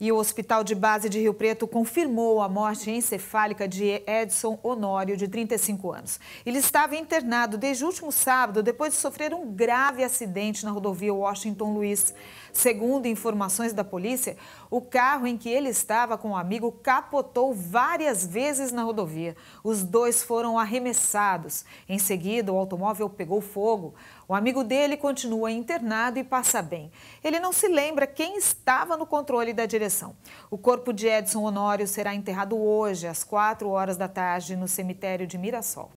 E o Hospital de Base de Rio Preto confirmou a morte encefálica de Edson Honório, de 35 anos. Ele estava internado desde o último sábado, depois de sofrer um grave acidente na rodovia Washington Luiz. Segundo informações da polícia, o carro em que ele estava com o um amigo capotou várias vezes na rodovia. Os dois foram arremessados. Em seguida, o automóvel pegou fogo. O amigo dele continua internado e passa bem. Ele não se lembra quem estava no controle da direção direção. O corpo de Edson Honório será enterrado hoje, às 4 horas da tarde, no cemitério de Mirassol.